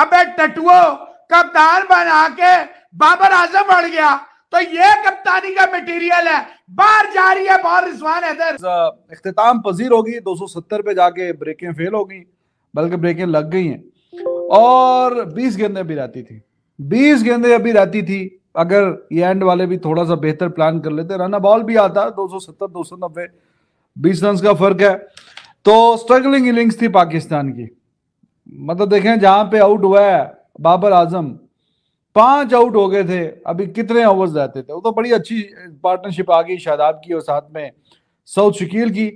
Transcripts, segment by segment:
अबे टटुओ कप्तान बना के बाबर आजम बढ़ गया तो ये कप्तानी का मटेरियल है बाहर जा रही है बाहर रिजवान है इधर अख्ताम पजीर होगी 270 पे जाके ब्रेकें फेल हो गई बल्कि ब्रेकें लग गई हैं और 20 गेंदे भी रहती थी 20 गेंदे अभी रहती थी अगर ये एंड वाले भी थोड़ा सा बेहतर प्लान कर लेते रन बॉल भी आता 270 290 20 रन का फर्क है तो स्ट्रगलिंग इनिंग्स थी पाकिस्तान की मतलब देखें जहां पे आउट हुआ है बाबर आजम पांच आउट हो गए थे अभी कितने ओवर्स रहते थे वो तो बड़ी अच्छी पार्टनरशिप आ गई शादाब की और साथ में सऊद शकील की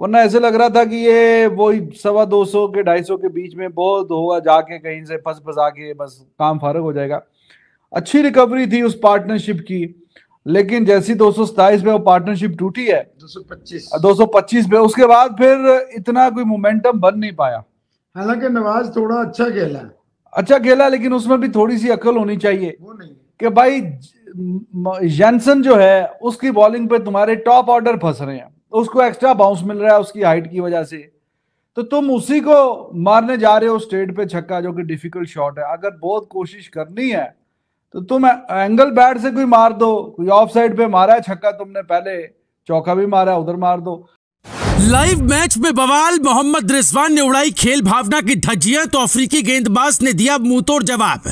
वरना ऐसे लग रहा था कि ये वही सवा दो सौ के ढाई सौ के बीच में बहुत होगा जाके कहीं से फंस फंसा के बस काम फारग हो जाएगा अच्छी रिकवरी थी उस पार्टनरशिप की लेकिन जैसी दो सौ में वो पार्टनरशिप टूटी है दो सौ पच्चीस दो सौ पच्चीस पे उसके बाद फिर इतना कोई मोमेंटम बन नहीं पाया हालांकि नवाज थोड़ा अच्छा खेला अच्छा खेला लेकिन उसमें भी थोड़ी सी अकल होनी चाहिए वो नहीं कि भाई जैनसन जो है उसकी बॉलिंग पे तुम्हारे टॉप ऑर्डर फंस रहे हैं उसको एक्स्ट्रा बाउंस मिल रहा है उसकी हाइट की वजह से तो तुम उसी को मारने जा रहे हो स्टेट पे छक्का जो कि डिफिकल्ट शॉट है अगर बहुत कोशिश करनी है तो तुम एंगल बैट से कोई मार दो कोई ऑफ साइड पे मारा है छक्का तुमने पहले चौका भी मारा उधर मार दो लाइव मैच में बवाल मोहम्मद रिजवान ने उड़ाई खेल भावना की धज्जियां तो अफ्रीकी गेंदबाज ने दिया मुंहतोड़ जवाब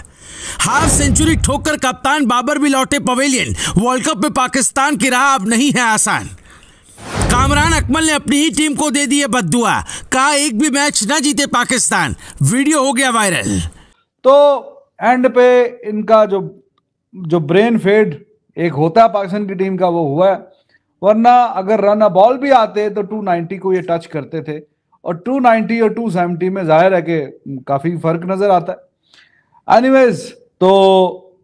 हाफ सेंचुरी ठोककर कप्तान बाबर भी लौटे पवेलियन वर्ल्ड कप में पाकिस्तान की राह अब नहीं है आसान कामरान अकमल ने अपनी ही टीम को दे दिए बदुआ कहा एक भी मैच ना जीते पाकिस्तान वीडियो हो गया वायरल तो एंड पे इनका जो जो ब्रेन फेड एक होता है पाकिस्तान की टीम का वो हुआ है वरना अगर रन बॉल भी आते तो 290 को ये टच करते थे और 290 और 270 में जाहिर है कि काफ़ी फर्क नज़र आता है एनीवेज तो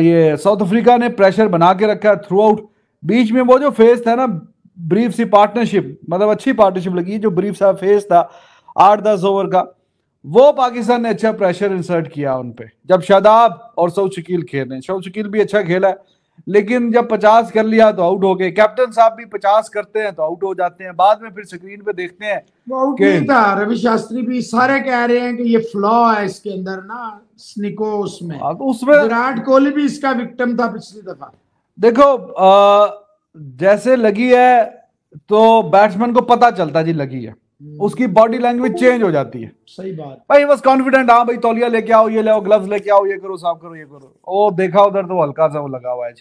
ये साउथ अफ्रीका ने प्रेशर बना के रखा है थ्रू आउट बीच में वो जो फेज था ना ब्रीफ सी पार्टनरशिप मतलब अच्छी पार्टनरशिप लगी जो ब्रीफ सा फेज था आठ दस ओवर का वो पाकिस्तान ने अच्छा प्रेशर इंसर्ट किया उन पे जब शादाब और शव शकील खेल रहे हैं शव शकील भी अच्छा खेला है लेकिन जब पचास कर लिया तो आउट हो गए कैप्टन साहब भी पचास करते हैं तो आउट हो जाते हैं बाद में फिर स्क्रीन पे देखते हैं वो आउट नहीं था रवि शास्त्री भी सारे कह रहे हैं कि ये फ्लॉ है इसके अंदर ना स्निको उसमें हाँ, तो उसमें विराट कोहली भी इसका विक्टिम था पिछली दफा देखो आ, जैसे लगी है तो बैट्समैन को पता चलता जी लगी है हम्म। उसकी बॉडी लैंग्वेज चेंज हो जाती है सही बात भाई बस कॉन्फिडेंट हाँ भाई तौलिया लेके आओ ये ले आओ ग्लव्स लेके आओ ये करो साफ करो ये करो ओ देखा उधर तो हल्का सा वो लगा हुआ है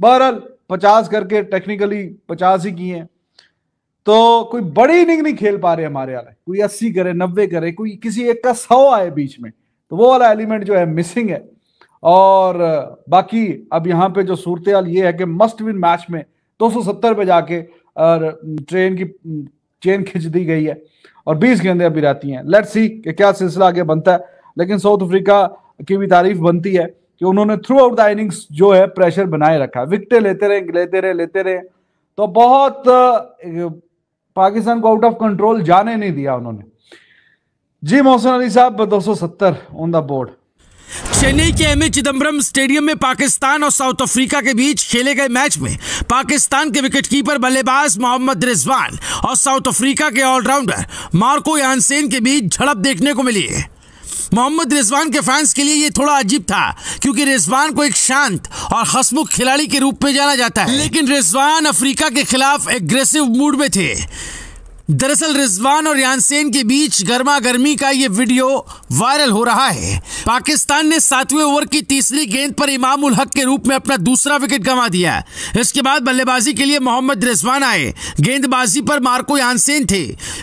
बहरहाल पचास करके टेक्निकली पचास ही किए हैं तो कोई बड़ी इनिंग नहीं खेल पा रहे हमारे वाले कोई अस्सी करे नब्बे करे कोई किसी एक का सौ आए बीच में तो वो वाला एलिमेंट जो है मिसिंग है और बाकी अब यहाँ पे जो सूरत हाल ये है कि मस्ट विन मैच में 270 पे जाके और ट्रेन की चेन खींच दी गई है और 20 गेंदें अभी रहती हैं लेट सी कि क्या सिलसिला आगे बनता है लेकिन साउथ अफ्रीका की भी तारीफ बनती है कि उन्होंने थ्रू आउट द इनिंग्स जो है प्रेशर बनाए रखा विकटे लेते रहे लेते रहे लेते रहे तो बहुत पाकिस्तान को आउट ऑफ कंट्रोल जाने नहीं दिया उन्होंने जी मोहसिन अली साहब 270 ऑन द बोर्ड चेन्नई के एम ए चिदम्बरम स्टेडियम में पाकिस्तान और साउथ अफ्रीका के बीच खेले गए मैच में पाकिस्तान के विकेटकीपर बल्लेबाज मोहम्मद रिजवान और साउथ अफ्रीका के ऑलराउंडर मार्को यानसेन के बीच झड़प देखने को मिली है मोहम्मद रिजवान के फैंस के लिए ये थोड़ा अजीब था क्योंकि रिजवान को एक शांत और हसमुख खिलाड़ी के रूप में जाना जाता है लेकिन रिजवान अफ्रीका के खिलाफ एग्रेसिव मूड में थे दरअसल रिजवान और यानसेन के बीच गर्मा गर्मी का ये वीडियो वायरल हो रहा है पाकिस्तान ने सातवें ओवर की तीसरी गेंद पर इमाम उल हक के रूप में अपना दूसरा विकेट गंवा दिया इसके बाद बल्लेबाजी के लिए मोहम्मद रिजवान आए गेंदबाजी पर मार्को यानसेन थे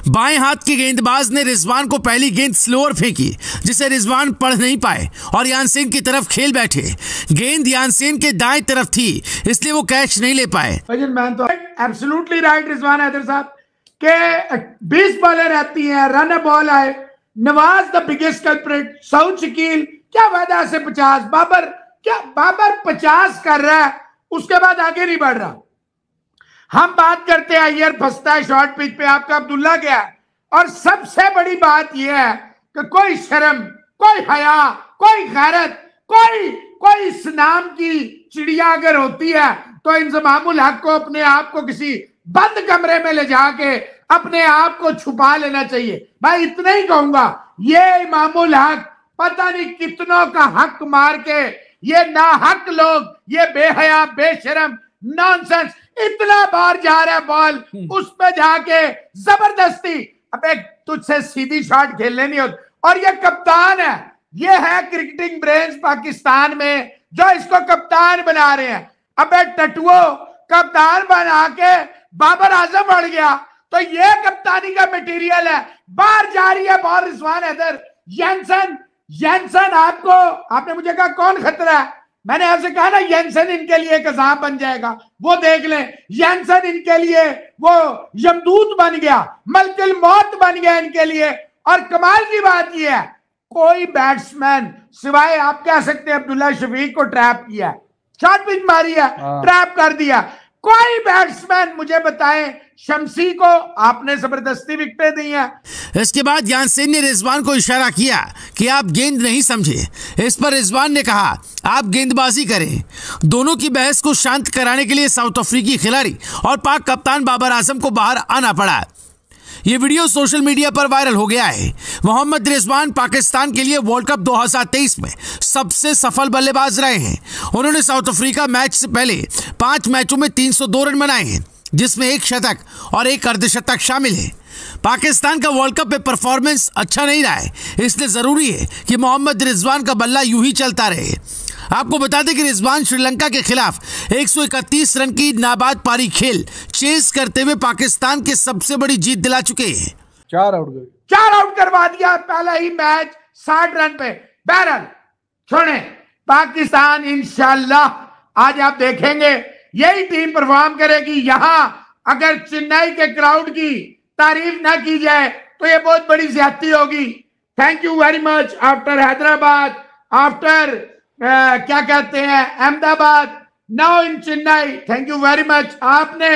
बाएं हाथ के गेंदबाज ने रिजवान को पहली गेंद स्लोअर फेंकी जिसे रिजवान पढ़ नहीं पाए और यानसेन की तरफ खेल बैठे गेंद यानसेन के दाएं तरफ थी इसलिए वो कैच नहीं ले पाए तो राइट रिजवान साहब के 20 बॉले रहती हैं रन बॉल आए Nawaz the biggest culprit Saud Shakeel क्या वायदा से पचास बाबर क्या बाबर पचास कर रहा है उसके बाद आगे नहीं बढ़ रहा हम बात करते हैं अयर फंसता है शॉर्ट पिच पे आपका अब्दुल्ला गया और सबसे बड़ी बात यह है कि कोई शर्म कोई हया कोई गैरत कोई कोई इस नाम की चिड़िया अगर होती है तो इंजमामुल हक को अपने आप को किसी बंद कमरे में ले जाके अपने आप को छुपा लेना चाहिए भाई इतना ही कहूंगा ये इमामुल हक पता नहीं कितनों का हक मार के ये ना हक लोग ये बेहया बेशरम नॉनसेंस इतना बार जा रहा है बॉल हम्म। उस पे जाके जबरदस्ती अब एक तुझसे सीधी शॉट खेलने नहीं होती और ये कप्तान है ये है क्रिकेटिंग ब्रेंस पाकिस्तान में जो इसको कप्तान बना रहे हैं अबे टटुओ कप्तान बना के बाबर आजम बढ़ गया तो ये कप्तानी का मटेरियल है बाहर जा रही है ball Rizwan Haider Jansen Jansen आपको आपने मुझे कहा कौन खतरा है मैंने आपसे कहा ना येंसन इनके लिए अजाब बन जाएगा वो देख लें येंसन इनके लिए वो यमदूत बन गया मलकिल मौत बन गया इनके लिए और कमाल की बात यह है कोई बैट्समैन सिवाय आप कह सकते हैं अब्दुल्ला शफीक को ट्रैप किया है शॉर्ट मारी है ट्रैप कर दिया कोई बैट्समैन मुझे बताए शमसी को आपने जबरदस्ती विकटे दी है इसके बाद ज्ञान सिंह ने रिजवान को इशारा किया कि आप गेंद नहीं समझे इस पर रिजवान ने कहा आप गेंदबाजी करें दोनों की बहस को शांत कराने के लिए साउथ अफ्रीकी खिलाड़ी और पाक कप्तान बाबर आजम को बाहर आना पड़ा ये वीडियो सोशल मीडिया पर वायरल हो गया है मोहम्मद रिजवान पाकिस्तान के लिए वर्ल्ड कप 2023 में सबसे सफल बल्लेबाज रहे हैं उन्होंने साउथ अफ्रीका मैच से पहले पांच मैचों में 302 रन बनाए हैं जिसमें एक शतक और एक अर्धशतक शामिल है पाकिस्तान का वर्ल्ड कप में परफॉर्मेंस अच्छा नहीं रहा है इसलिए ज़रूरी है कि मोहम्मद रिजवान का बल्ला यूं ही चलता रहे आपको बता दें कि रिजवान श्रीलंका के खिलाफ 131 रन की नाबाद पारी खेल चेस करते हुए पाकिस्तान की सबसे बड़ी जीत दिला चुके हैं चार आउट चार आउट करवा दिया पहला ही मैच साठ रन पे बैरल छोड़े पाकिस्तान इंशाला आज आप देखेंगे यही टीम परफॉर्म करेगी यहाँ अगर चेन्नई के क्राउड की तारीफ ना की जाए तो ये बहुत बड़ी ज्यादा होगी thank you very much after Hyderabad after क्या कहते हैं Ahmedabad now in Chennai thank you very much आपने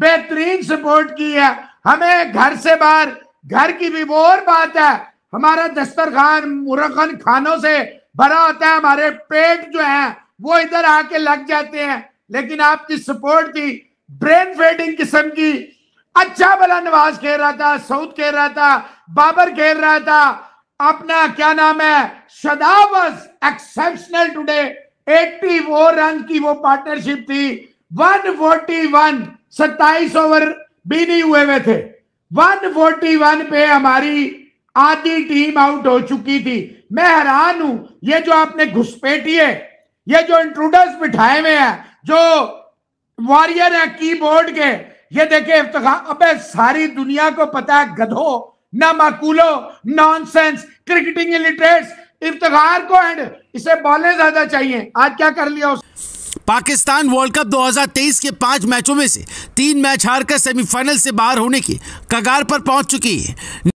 बेहतरीन सपोर्ट की है हमें घर से बाहर घर की भी वो और बात है हमारा दस्तरखान मुरखन खानों से भरा होता है हमारे पेट जो है वो इधर आके लग जाते हैं लेकिन आपकी सपोर्ट थी ब्रेन फेडिंग किस्म की अच्छा भला नवाज खेल रहा था सऊद खेल रहा था बाबर खेल रहा था अपना क्या नाम है सदावस एक्सेप्शनल टुडे 84 रन की वो पार्टनरशिप थी 141 सत्ताईस ओवर भी नहीं हुए हुए थे 141 पे हमारी आधी टीम आउट हो चुकी थी मैं हैरान हूं ये जो आपने है ये जो इंट्रूडर्स बिठाए हुए हैं जो वॉरियर है कीबोर्ड के ये देखे अब अबे सारी दुनिया को पता है गधो ना माकूलो नॉनसेंस क्रिकेटिंग इलिटरेट्स इफ्तार को एंड इसे बॉले ज्यादा चाहिए आज क्या कर लिया उस... पाकिस्तान वर्ल्ड कप 2023 के पांच मैचों में से तीन मैच हारकर सेमीफाइनल से बाहर होने की कगार पर पहुंच चुकी है